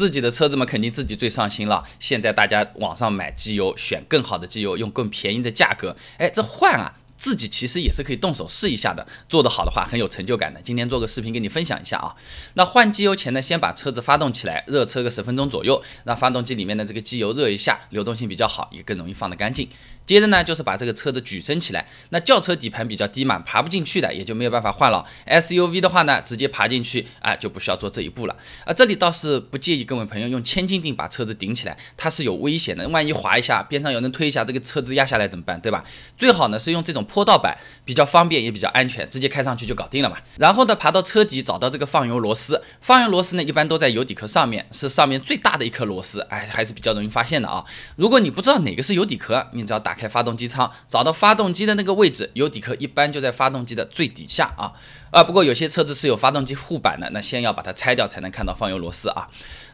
自己的车子嘛，肯定自己最上心了。现在大家网上买机油，选更好的机油，用更便宜的价格。哎，这换啊！自己其实也是可以动手试一下的，做得好的话很有成就感的。今天做个视频跟你分享一下啊。那换机油前呢，先把车子发动起来，热车个十分钟左右，让发动机里面的这个机油热一下，流动性比较好，也更容易放得干净。接着呢，就是把这个车子举升起来。那轿车底盘比较低嘛，爬不进去的，也就没有办法换了。SUV 的话呢，直接爬进去啊，就不需要做这一步了。啊，这里倒是不建议各位朋友用千斤顶把车子顶起来，它是有危险的，万一滑一下，边上有人推一下，这个车子压下来怎么办，对吧？最好呢是用这种。坡道板比较方便，也比较安全，直接开上去就搞定了嘛。然后呢，爬到车底找到这个放油螺丝。放油螺丝呢，一般都在油底壳上面，是上面最大的一颗螺丝，哎，还是比较容易发现的啊。如果你不知道哪个是油底壳，你只要打开发动机舱，找到发动机的那个位置，油底壳一般就在发动机的最底下啊。啊，不过有些车子是有发动机护板的，那先要把它拆掉才能看到放油螺丝啊。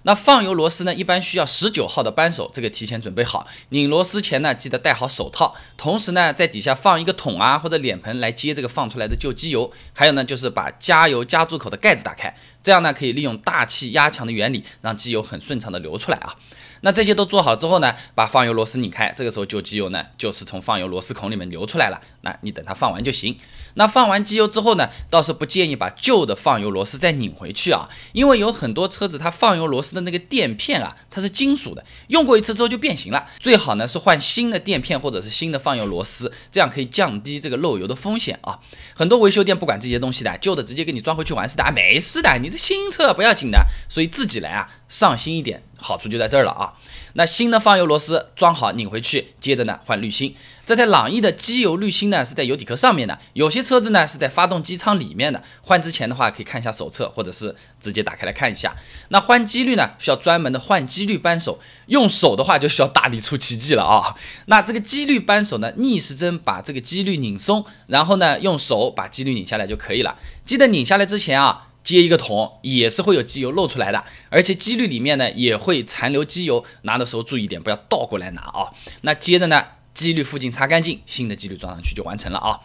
那放油螺丝呢，一般需要十九号的扳手，这个提前准备好。拧螺丝前呢，记得戴好手套，同时呢，在底下放一个桶啊或者脸盆来接这个放出来的旧机油。还有呢，就是把加油加注口的盖子打开。这样呢，可以利用大气压强的原理，让机油很顺畅的流出来啊。那这些都做好了之后呢，把放油螺丝拧开，这个时候旧机油呢就是从放油螺丝孔里面流出来了。那你等它放完就行。那放完机油之后呢，倒是不建议把旧的放油螺丝再拧回去啊，因为有很多车子它放油螺丝的那个垫片啊，它是金属的，用过一次之后就变形了。最好呢是换新的垫片或者是新的放油螺丝，这样可以降低这个漏油的风险啊。很多维修店不管这些东西的，旧的直接给你装回去完事的，没事的，你。新车不要紧的，所以自己来啊，上心一点，好处就在这儿了啊。那新的放油螺丝装好拧回去，接着呢换滤芯。这台朗逸的机油滤芯呢是在油底壳上面的，有些车子呢是在发动机舱里面的。换之前的话，可以看一下手册，或者是直接打开来看一下。那换机滤呢，需要专门的换机滤扳手，用手的话就需要大力出奇迹了啊。那这个机滤扳手呢，逆时针把这个机滤拧松，然后呢用手把机滤拧下来就可以了。记得拧下来之前啊。接一个桶也是会有机油漏出来的，而且机滤里面呢也会残留机油，拿的时候注意点，不要倒过来拿啊。那接着呢，机滤附近擦干净，新的机滤装上去就完成了啊。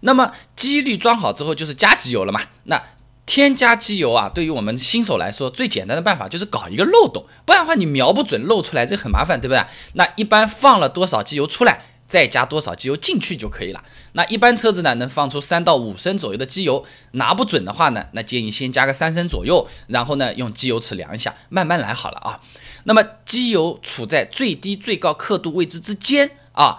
那么机滤装好之后就是加机油了嘛？那添加机油啊，对于我们新手来说最简单的办法就是搞一个漏斗，不然的话你瞄不准漏出来，这很麻烦，对不对？那一般放了多少机油出来？再加多少机油进去就可以了。那一般车子呢，能放出三到五升左右的机油。拿不准的话呢，那建议先加个三升左右，然后呢，用机油尺量一下，慢慢来好了啊。那么机油处在最低、最高刻度位置之间啊，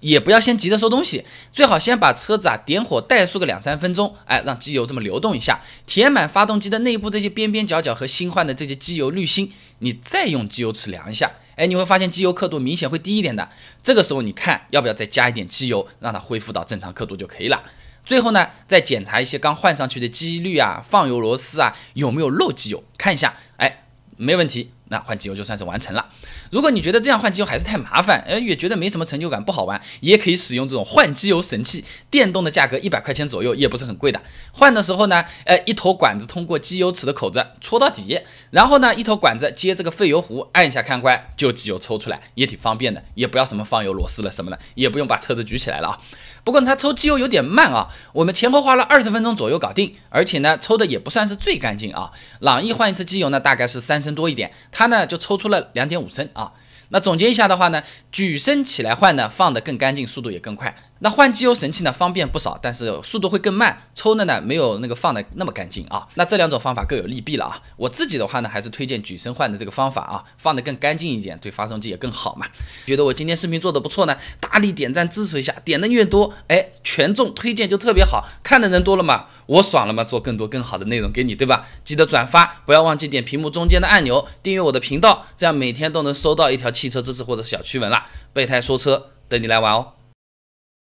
也不要先急着收东西，最好先把车子啊点火怠速个两三分钟，哎，让机油这么流动一下，填满发动机的内部这些边边角角和新换的这些机油滤芯，你再用机油尺量一下。哎，你会发现机油刻度明显会低一点的，这个时候你看要不要再加一点机油，让它恢复到正常刻度就可以了。最后呢，再检查一些刚换上去的机滤啊、放油螺丝啊有没有漏机油，看一下，哎，没问题。那换机油就算是完成了。如果你觉得这样换机油还是太麻烦，呃，也觉得没什么成就感，不好玩，也可以使用这种换机油神器，电动的价格一百块钱左右，也不是很贵的。换的时候呢，诶，一头管子通过机油尺的口子戳到底，然后呢，一头管子接这个废油壶，按一下开关就机油抽出来，也挺方便的，也不要什么放油螺丝了什么的，也不用把车子举起来了啊。不过它抽机油有点慢啊，我们前后花了二十分钟左右搞定，而且呢抽的也不算是最干净啊。朗逸换一次机油呢大概是三升多一点，它呢就抽出了两点五升啊。那总结一下的话呢，举升起来换呢放的更干净，速度也更快。那换机油神器呢，方便不少，但是速度会更慢，抽的呢没有那个放的那么干净啊。那这两种方法各有利弊了啊。我自己的话呢，还是推荐举升换的这个方法啊，放的更干净一点，对发动机也更好嘛。觉得我今天视频做的不错呢，大力点赞支持一下，点的越多，哎，权重推荐就特别好看的人多了嘛，我爽了嘛，做更多更好的内容给你，对吧？记得转发，不要忘记点屏幕中间的按钮，订阅我的频道，这样每天都能收到一条汽车知识或者小趣闻了。备胎说车，等你来玩哦。